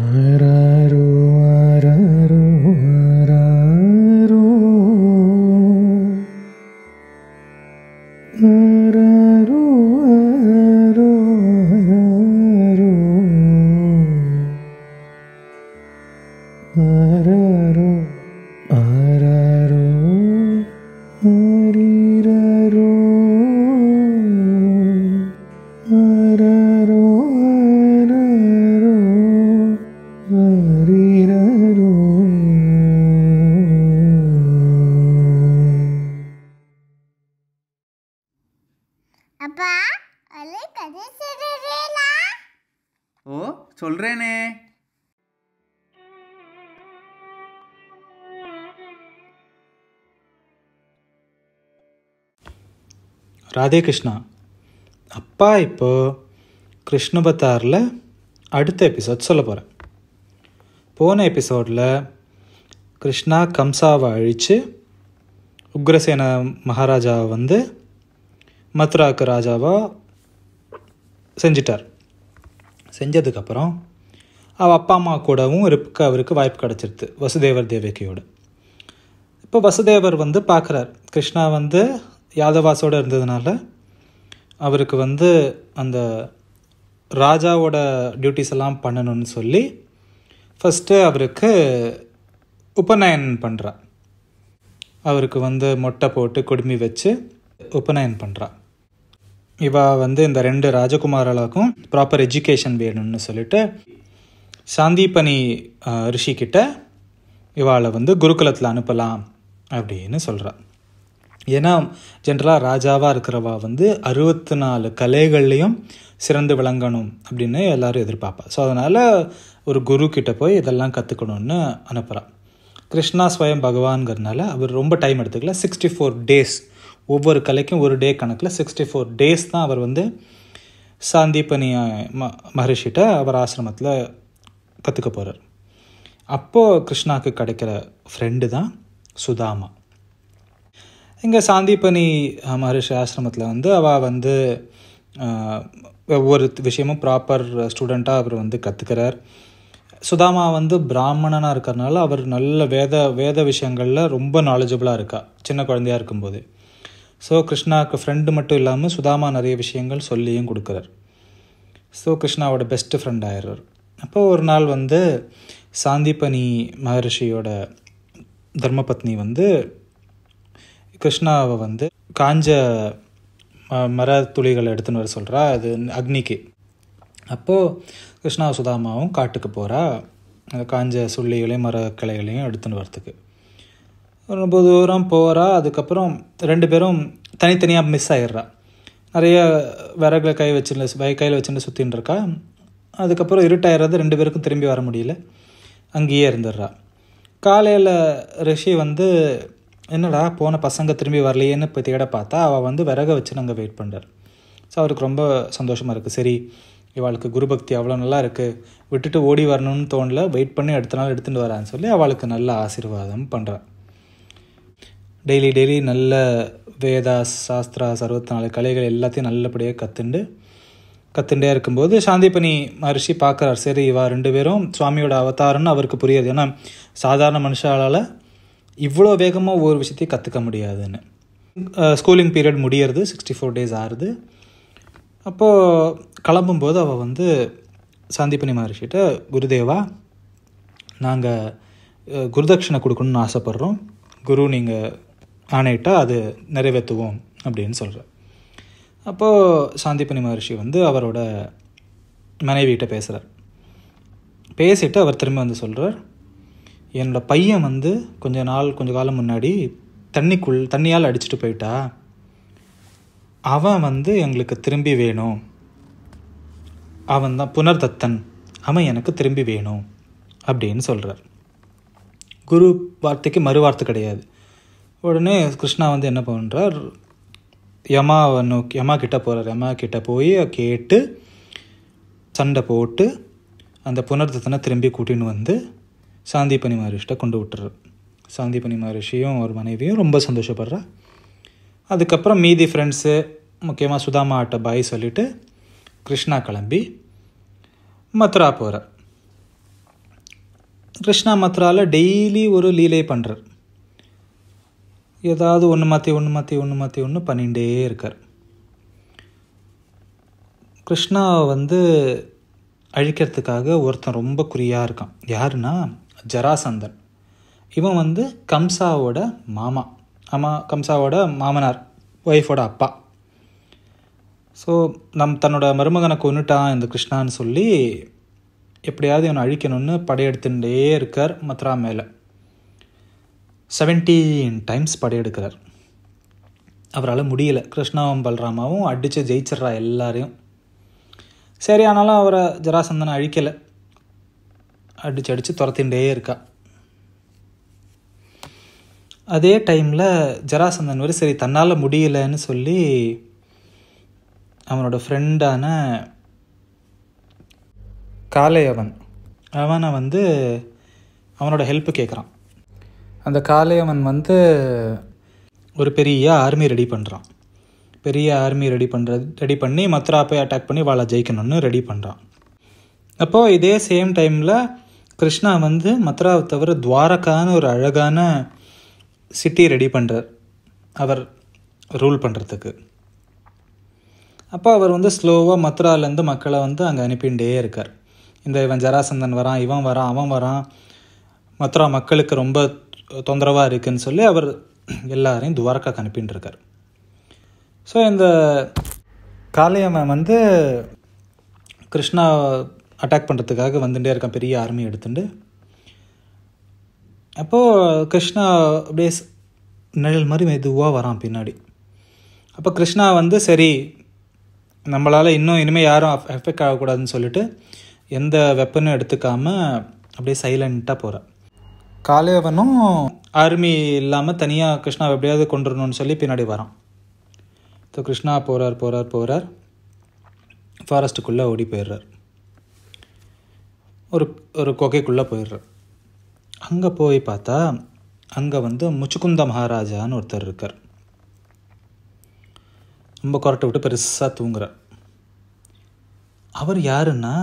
era Radhe Krishna அப்பா இப்போ கிருஷ்ணபத்தாரில் அடுத்த எபிசோட் சொல்ல போகிறேன் போன எபிசோடில் கிருஷ்ணா கம்சாவை அழித்து உக்ரசேன மகாராஜாவை வந்து மத்ராக்கு ராஜாவாக செஞ்சிட்டார் செஞ்சதுக்கப்புறம் அவள் அப்பா அம்மா கூடவும் இருக்க அவருக்கு வாய்ப்பு கிடச்சிருது வசுதேவர் தேவகியோடு இப்போ வசுதேவர் வந்து பார்க்குறார் கிருஷ்ணா வந்து யாதவாசோடு இருந்ததுனால அவருக்கு வந்து அந்த ராஜாவோட டியூட்டிஸ் எல்லாம் பண்ணணும்னு சொல்லி ஃபஸ்ட்டு அவருக்கு உபநயனம் பண்ணுறா அவருக்கு வந்து மொட்டை போட்டு குடுமி வச்சு உபநயன் பண்ணுறா இவா வந்து இந்த ரெண்டு ராஜகுமாரலாக்கும் ப்ராப்பர் எஜுகேஷன் வேணும்னு சொல்லிட்டு சாந்திபனி ரிஷிக்கிட்ட இவாளை வந்து குருகுலத்தில் அனுப்பலாம் அப்படின்னு சொல்கிறாள் ஏன்னா ஜென்ரலாக ராஜாவாக இருக்கிறவா வந்து அறுபத்தி நாலு கலைகள்லேயும் சிறந்து விளங்கணும் அப்படின்னு எல்லோரும் எதிர்பார்ப்பா ஸோ அதனால் ஒரு குரு கிட்டே போய் இதெல்லாம் கற்றுக்கணும்னு அனுப்புகிறான் கிருஷ்ணா ஸ்வயம் பகவான்கிறதுனால அவர் ரொம்ப டைம் எடுத்துக்கல சிக்ஸ்டி ஃபோர் டேஸ் ஒவ்வொரு கலைக்கும் ஒரு டே கணக்கில் சிக்ஸ்டி ஃபோர் டேஸ் தான் அவர் வந்து சாந்தீபனி ம மகரிஷிட்ட அவர் ஆசிரமத்தில் கற்றுக்க போகிறார் அப்போது கிருஷ்ணாவுக்கு கிடைக்கிற ஃப்ரெண்டு தான் சுதாமா இங்கே சாந்திப்பனி மகரிஷி ஆசிரமத்தில் வந்து அவள் வந்து ஒவ்வொரு விஷயமும் ப்ராப்பர் ஸ்டூடெண்ட்டாக அவர் வந்து கற்றுக்கிறார் சுதாமா வந்து பிராமணனாக இருக்கிறனால அவர் நல்ல வேத வேத விஷயங்களில் ரொம்ப நாலேஜபிளாக இருக்கா சின்ன குழந்தையாக இருக்கும்போது ஸோ கிருஷ்ணாவுக்கு ஃப்ரெண்டு மட்டும் இல்லாமல் சுதாமா நிறைய விஷயங்கள் சொல்லியும் கொடுக்குறார் ஸோ கிருஷ்ணாவோட பெஸ்ட்டு ஃப்ரெண்ட் ஆயிடுறார் அப்போ ஒரு நாள் வந்து சாந்திபனி மகரிஷியோட தர்மபத்னி வந்து கிருஷ்ணாவை வந்து காஞ்ச மர துளிகளை எடுத்துன்னு வர சொல்கிறா அது அக்னிக்கு அப்போது கிருஷ்ணா சுதாமாவும் காட்டுக்கு போகிறா அந்த காஞ்ச சுள்ளிகளையும் கிளைகளையும் எடுத்துன்னு வரத்துக்கு ரொம்ப தூரம் போகிறா அதுக்கப்புறம் ரெண்டு பேரும் தனித்தனியாக மிஸ் ஆகிடுறா நிறைய விறகு கை வச்சுன்னு கையில் வச்சுன்னு சுற்றின்னு இருக்கா அதுக்கப்புறம் இருட்டாயிரது ரெண்டு பேருக்கும் திரும்பி வர முடியல அங்கேயே இருந்துடுறா காலையில் ரிஷி வந்து என்னடா போன பசங்க திரும்பி வரலையேன்னு இப்போ தேட பார்த்தா அவள் வந்து விறக வச்சு நாங்கள் வெயிட் பண்ணுறார் ஸோ அவருக்கு ரொம்ப சந்தோஷமாக இருக்குது சரி இவளுக்கு குருபக்தி அவ்வளோ நல்லா இருக்குது விட்டுட்டு ஓடி வரணும்னு தோணல வெயிட் பண்ணி அடுத்த நாள் எடுத்துகிட்டு வரான்னு சொல்லி அவளுக்கு நல்ல ஆசீர்வாதம் பண்ணுறான் டெய்லி டெய்லி நல்ல வேதா சாஸ்திரா சர்வத்தினால கலைகள் எல்லாத்தையும் நல்லபடியாக கற்றுண்டு கத்துண்டே இருக்கும்போது சாந்திபனி மகர்ஷி பார்க்குறார் சரி இவா ரெண்டு பேரும் சுவாமியோட அவதாரம்னு அவருக்கு புரியாது ஏன்னா சாதாரண மனுஷாலால் இவ்வளோ வேகமாக ஒவ்வொரு விஷயத்தையும் கற்றுக்க முடியாதுன்னு ஸ்கூலிங் பீரியட் முடியறது சிக்ஸ்டி ஃபோர் டேஸ் ஆறுது அப்போது கிளம்பும்போது அவள் வந்து சாந்திபனி மகர்ஷிகிட்ட குருதேவா நாங்கள் குருதட்சிணை கொடுக்கணும்னு ஆசைப்பட்றோம் குரு நீங்கள் ஆணையிட்டால் அது நிறைவேற்றுவோம் அப்படின்னு சொல்கிறேன் அப்போது சாந்திபனி மகர்ஷி வந்து அவரோட மனைவிகிட்ட பேசுகிறார் பேசிட்டு அவர் திரும்ப வந்து சொல்கிறார் என்னோடய பையன் வந்து கொஞ்ச நாள் கொஞ்ச காலம் முன்னாடி தண்ணிக்குள் தண்ணியால் அடிச்சுட்டு போயிட்டா அவன் வந்து எங்களுக்கு திரும்பி வேணும் அவன் தான் புனர்தத்தன் அவன் எனக்கு திரும்பி வேணும் அப்படின்னு சொல்கிறார் குரு வார்த்தைக்கு மறுவார்த்தை கிடையாது உடனே கிருஷ்ணா வந்து என்ன பண்ணுறார் யமாவை நோக்கி யமா கிட்டே போகிறார் யமா கிட்டே போய் கேட்டு சண்டை போட்டு அந்த புனர்தத்தனை திரும்பி கூட்டின்னு வந்து சாந்திபனி மகரிஷ்டை கொண்டு விட்டுறாரு சாந்திபனி மகரிஷியும் ஒரு மனைவியும் ரொம்ப சந்தோஷப்படுறா அதுக்கப்புறம் மீதி ஃப்ரெண்ட்ஸு முக்கியமாக சுதாமா பாய் சொல்லிவிட்டு கிருஷ்ணா கிளம்பி மத்ரா போகிறார் கிருஷ்ணா மத்ராவில் டெய்லி ஒரு லீலை பண்ணுறார் ஏதாவது ஒன்று மாற்றி ஒன்று மாற்றி ஒன்று மாற்றி ஒன்று பண்ணிகிட்டே இருக்கார் கிருஷ்ணாவை வந்து அழிக்கிறதுக்காக ஒருத்தன் ரொம்ப குறியாக இருக்கான் யாருன்னா ஜராசந்தன் இவன் வந்து கம்சாவோட மாமா ஆமாம் கம்சாவோட மாமனார் ஒய்ஃபோட அப்பா ஸோ நம் தன்னோட மருமகனை கொண்டுட்டான் இந்த கிருஷ்ணான்னு சொல்லி எப்படியாவது இவனை அழிக்கணும்னு படையெடுத்துட்டே இருக்கார் மத்ரா மேலே செவன்டீன் டைம்ஸ் படையெடுக்கிறார் அவரால் முடியலை கிருஷ்ணாவும் பல்ராமாவும் அடித்து ஜெயிச்சிட்றா எல்லாரையும் சரி ஆனாலும் அவரை ஜராசந்தனை அழிக்கலை அடித்து அடித்து துரத்தின்றே இருக்கா அதே டைமில் ஜராசந்தன் வரை சரி தன்னால் முடியலன்னு சொல்லி அவனோட ஃப்ரெண்டான காலை அவன் அவனை வந்து அவனோட ஹெல்ப்பு கேட்குறான் அந்த காளையவன் வந்து ஒரு பெரிய ஆர்மி ரெடி பண்ணுறான் பெரிய ஆர்மி ரெடி பண்ணுறது ரெடி பண்ணி மத்ரா போய் அட்டாக் பண்ணி வாழை ஜெயிக்கணும்னு ரெடி பண்ணுறான் அப்போது இதே சேம் டைமில் கிருஷ்ணா வந்து மத்ராவை தவிர துவாரகான்னு ஒரு அழகான சிட்டி ரெடி பண்ணுறார் அவர் ரூல் பண்ணுறதுக்கு அப்போ அவர் வந்து ஸ்லோவாக மத்ராலேருந்து மக்களை வந்து அங்கே அனுப்பிண்டே இருக்கார் இந்த இவன் ஜராசந்தன் வரான் இவன் வரான் அவன் வரான் மத்ரா மக்களுக்கு ரொம்ப தொந்தரவாக இருக்குதுன்னு சொல்லி அவர் எல்லாரையும் துவாரக்கா அனுப்பின்னு ஸோ இந்த காளியம்மன் வந்து கிருஷ்ணா அட்டாக் பண்ணுறதுக்காக வந்துட்டே இருக்கான் பெரிய ஆர்மி எடுத்துட்டு அப்போது கிருஷ்ணா அப்படியே நிழல் மாதிரி மெதுவாக வரான் பின்னாடி அப்போ கிருஷ்ணா வந்து சரி நம்மளால் இன்னும் இனிமேல் யாரும் எஃபெக்ட் ஆகக்கூடாதுன்னு சொல்லிட்டு எந்த வெப்பனும் எடுத்துக்காமல் அப்படியே சைலண்ட்டாக போகிறேன் காலேவனும் ஆர்மி இல்லாமல் தனியாக கிருஷ்ணாவை எப்படியாவது கொண்டுடணும்னு சொல்லி பின்னாடி வரான் ஸோ கிருஷ்ணா போகிறார் போகிறார் போகிறார் ஃபாரஸ்ட்டுக்குள்ளே ஓடி போயிடுறார் ஒரு ஒரு கொகைக்குள்ளே போயிடுறார் அங்கே போய் பார்த்தா அங்கே வந்து முச்சுக்குந்த மகாராஜான்னு ஒருத்தர் இருக்கார் ரொம்ப குரட்டை விட்டு பெருசாக தூங்குறார் அவர் யாருன்னா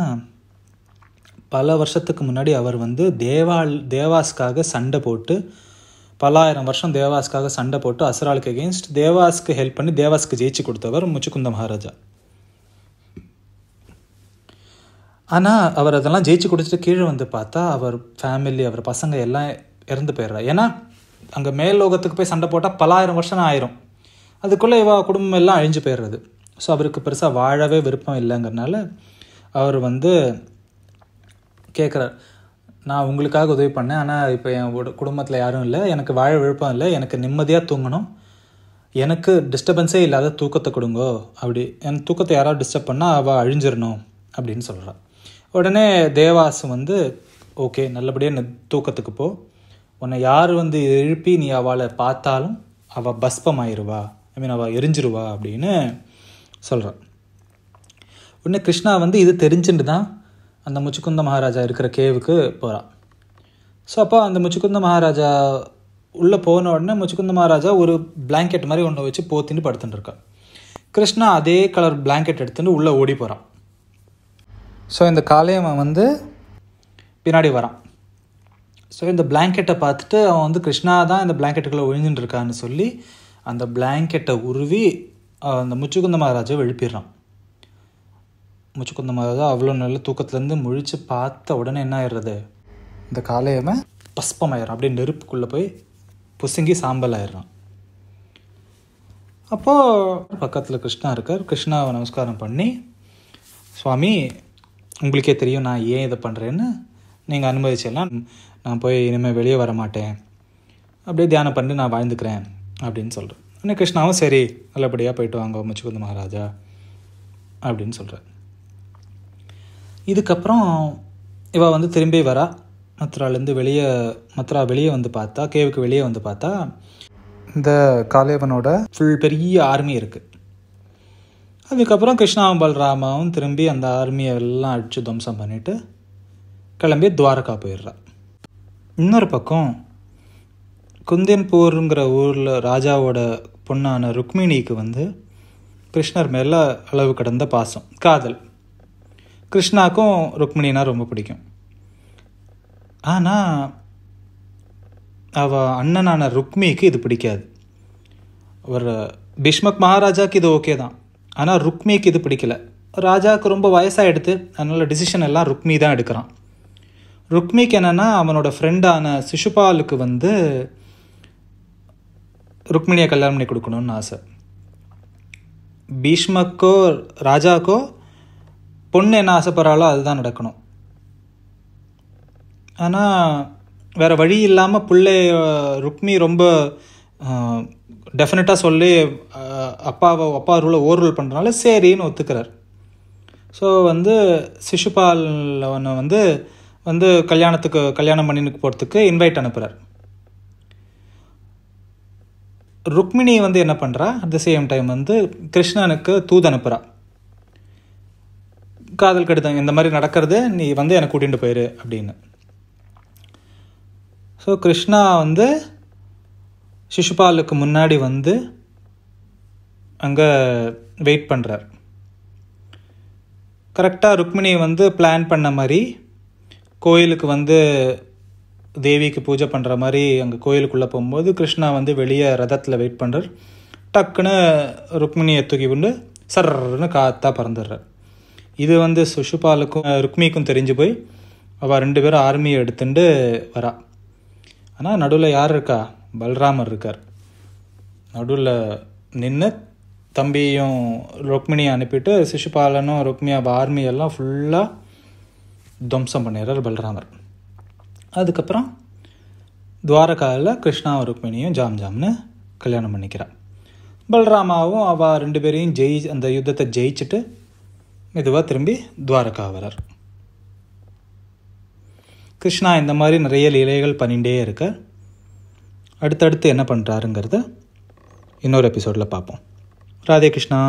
பல வருஷத்துக்கு முன்னாடி அவர் வந்து தேவால் தேவாஸ்க்காக சண்டை போட்டு பல்லாயிரம் வருஷம் தேவாஸ்க்காக சண்டை போட்டு அசுராலுக்கு எகேன்ஸ்ட் தேவாஸ்க்கு ஹெல்ப் பண்ணி தேவாஸ்க்கு ஜெயிச்சு கொடுத்தவர் முச்சுக்குந்த மகாராஜா ஆனால் அவர் அதெல்லாம் ஜெயிச்சு கொடுத்துட்டு கீழே வந்து பார்த்தா அவர் ஃபேமிலி அவர் பசங்க எல்லாம் இறந்து போயிடுறார் ஏன்னா அங்கே மேல் லோகத்துக்கு போய் சண்டை போட்டால் பல்லாயிரம் வருஷம் ஆயிரும் அதுக்குள்ளே இவ குடும்பம் எல்லாம் அழிஞ்சு போயிடுறது ஸோ அவருக்கு பெருசாக வாழவே விருப்பம் இல்லைங்கிறனால அவர் வந்து கேட்குறார் நான் உங்களுக்காக உதவி பண்ணேன் ஆனால் இப்போ என் குடும்பத்தில் யாரும் இல்லை எனக்கு வாழ விழுப்பம் இல்லை எனக்கு நிம்மதியாக தூங்கணும் எனக்கு டிஸ்டர்பன்ஸே இல்லாத தூக்கத்தை கொடுங்கோ அப்படி என் தூக்கத்தை யாராவது டிஸ்டர்ப் பண்ணால் அவள் அழிஞ்சிடணும் அப்படின்னு சொல்கிறான் உடனே தேவாசு வந்து ஓகே நல்லபடியாக தூக்கத்துக்கு போ உன்னை யார் வந்து எழுப்பி நீ அவளை பார்த்தாலும் அவள் பஸ்பம் ஆயிடுவா ஐ மீன் அவள் எரிஞ்சிருவா அப்படின்னு சொல்கிறான் உடனே கிருஷ்ணா வந்து இது தெரிஞ்சுட்டு தான் அந்த முச்சுக்குந்த மகாராஜா இருக்கிற கேவுக்கு போகிறான் ஸோ அப்போ அந்த முச்சுக்குந்த மகாராஜா உள்ளே போன உடனே முச்சுக்குந்த மகாராஜா ஒரு பிளாங்கெட் மாதிரி ஒன்று வச்சு போத்தின்னு படுத்துட்டு கிருஷ்ணா அதே கலர் பிளாங்கெட் எடுத்துகிட்டு உள்ளே ஓடி போகிறான் ஸோ இந்த காளையவன் வந்து பின்னாடி வரான் ஸோ இந்த பிளாங்கெட்டை பார்த்துட்டு அவன் வந்து கிருஷ்ணா தான் இந்த பிளாங்கெட்டுக்குள்ளே ஒழிஞ்சுட்டு இருக்கான்னு சொல்லி அந்த பிளாங்கெட்டை உருவி அந்த முச்சுக்குந்த மகாராஜாவை எழுப்பிடுறான் முச்சுக்குந்தம் அதாவது அவ்வளோ நல்ல தூக்கத்துலேருந்து முழித்து பார்த்த உடனே என்ன ஆயிடுறது இந்த காலையவன் பஸ்பமாயிடும் அப்படியே நெருப்புக்குள்ளே போய் புசுங்கி சாம்பல் ஆயிடுறான் அப்போது பக்கத்தில் கிருஷ்ணா இருக்கார் கிருஷ்ணாவை நமஸ்காரம் பண்ணி சுவாமி உங்களுக்கே தெரியும் நான் ஏன் இதை பண்ணுறேன்னு நீங்கள் அனுமதிச்சிடலாம் நான் போய் இனிமேல் வெளியே வர மாட்டேன் அப்படியே தியானம் பண்ணி நான் வாழ்ந்துக்கிறேன் அப்படின்னு சொல்கிறேன் இன்னும் கிருஷ்ணாவும் சரி நல்லபடியாக போயிட்டு வாங்க முச்சுக்குந்த மகாராஜா அப்படின்னு சொல்கிறேன் இதுக்கப்புறம் இவள் வந்து திரும்பி வரா மத்ராலேருந்து வெளியே மத்ரா வெளியே வந்து பார்த்தா கேவுக்கு வெளியே வந்து பார்த்தா இந்த காலேவனோட ஃபுல் பெரிய ஆர்மி இருக்குது அதுக்கப்புறம் கிருஷ்ணாவும் ராமாவும் திரும்பி அந்த ஆர்மியை எல்லாம் அடித்து துவம்சம் பண்ணிவிட்டு கிளம்பி துவாரகா போயிடுறா இன்னொரு பக்கம் குந்தின்பூருங்கிற ஊரில் ராஜாவோட பொண்ணான ருக்மிணிக்கு வந்து கிருஷ்ணர் மேலே அளவு கடந்த பாசம் காதல் கிருஷ்ணாக்கும் ருக்மிணினா ரொம்ப பிடிக்கும் ஆனால் அவள் அண்ணனான ருக்மிக்கு இது பிடிக்காது ஒரு பிஷ்மக் மகாராஜாவுக்கு இது ஓகே தான் ஆனால் ருக்மிக்கு இது பிடிக்கல ராஜாவுக்கு ரொம்ப வயசாக எடுத்து அதனால் டிசிஷன் எல்லாம் ருக்மி தான் எடுக்கிறான் ருக்மிக்கு என்னென்னா அவனோட ஃப்ரெண்டான சிஷுபாலுக்கு வந்து ருக்மிணியை கல்யாணம் பண்ணி கொடுக்கணும்னு ஆசை பீஷ்மக்கோ ராஜாக்கோ பொண்ணு என்ன ஆசைப்படுறாளோ அதுதான் நடக்கணும் ஆனால் வேறு வழி இல்லாமல் பிள்ளை ருக்மி ரொம்ப டெஃபினட்டாக சொல்லி அப்பாவை அப்பா ரூலை ரூல் பண்ணுறனால சரின்னு ஒத்துக்கிறார் ஸோ வந்து சிசுபால் ஒன்று வந்து வந்து கல்யாணத்துக்கு கல்யாணம் பண்ணினுக்கு போகிறதுக்கு இன்வைட் அனுப்புகிறார் ருக்மிணி வந்து என்ன பண்ணுறா அட் த சேம் டைம் வந்து கிருஷ்ணனுக்கு தூது அனுப்புகிறாள் காதல் கடிதம் இந்த மாதிரி நடக்கிறது நீ வந்து எனக்கு கூட்டிகிட்டு போயிரு அப்படின்னு ஸோ கிருஷ்ணா வந்து சிசுபாலுக்கு முன்னாடி வந்து அங்கே வெயிட் பண்ணுறார் கரெக்டாக ருக்மிணி வந்து பிளான் பண்ண மாதிரி கோயிலுக்கு வந்து தேவிக்கு பூஜை பண்ணுற மாதிரி அங்கே கோயிலுக்குள்ளே போகும்போது கிருஷ்ணா வந்து வெளியே ரதத்தில் வெயிட் பண்ணுறார் டக்குன்னு ருக்மிணியை தூக்கி கொண்டு சர்ன்னு காத்தா பறந்துடுறார் இது வந்து சுஷுபாலுக்கும் ருக்மிக்கும் தெரிஞ்சு போய் அவள் ரெண்டு பேரும் ஆர்மியை எடுத்துட்டு வரா ஆனால் நடுவில் யார் இருக்கா பல்ராமர் இருக்கார் நடுவில் நின்று தம்பியும் ருக்மிணியை அனுப்பிட்டு சிசுபாலனும் ருக்மியா ஆர்மி எல்லாம் ஃபுல்லாக துவம்சம் பண்ணிடுறார் பல்ராமர் அதுக்கப்புறம் துவாரகாவில் கிருஷ்ணாவும் ருக்மிணியும் ஜாம் ஜாம்னு கல்யாணம் பண்ணிக்கிறாள் பல்ராமாவும் அவள் ரெண்டு பேரையும் ஜெயி அந்த யுத்தத்தை ஜெயிச்சுட்டு மெதுவாக திரும்பி துவாரகா வரார் கிருஷ்ணா இந்த மாதிரி நிறைய லீலைகள் பண்ணிகிட்டே இருக்க அடுத்தடுத்து என்ன பண்ணுறாருங்கிறத இன்னொரு எபிசோடில் பார்ப்போம் ராதே கிருஷ்ணா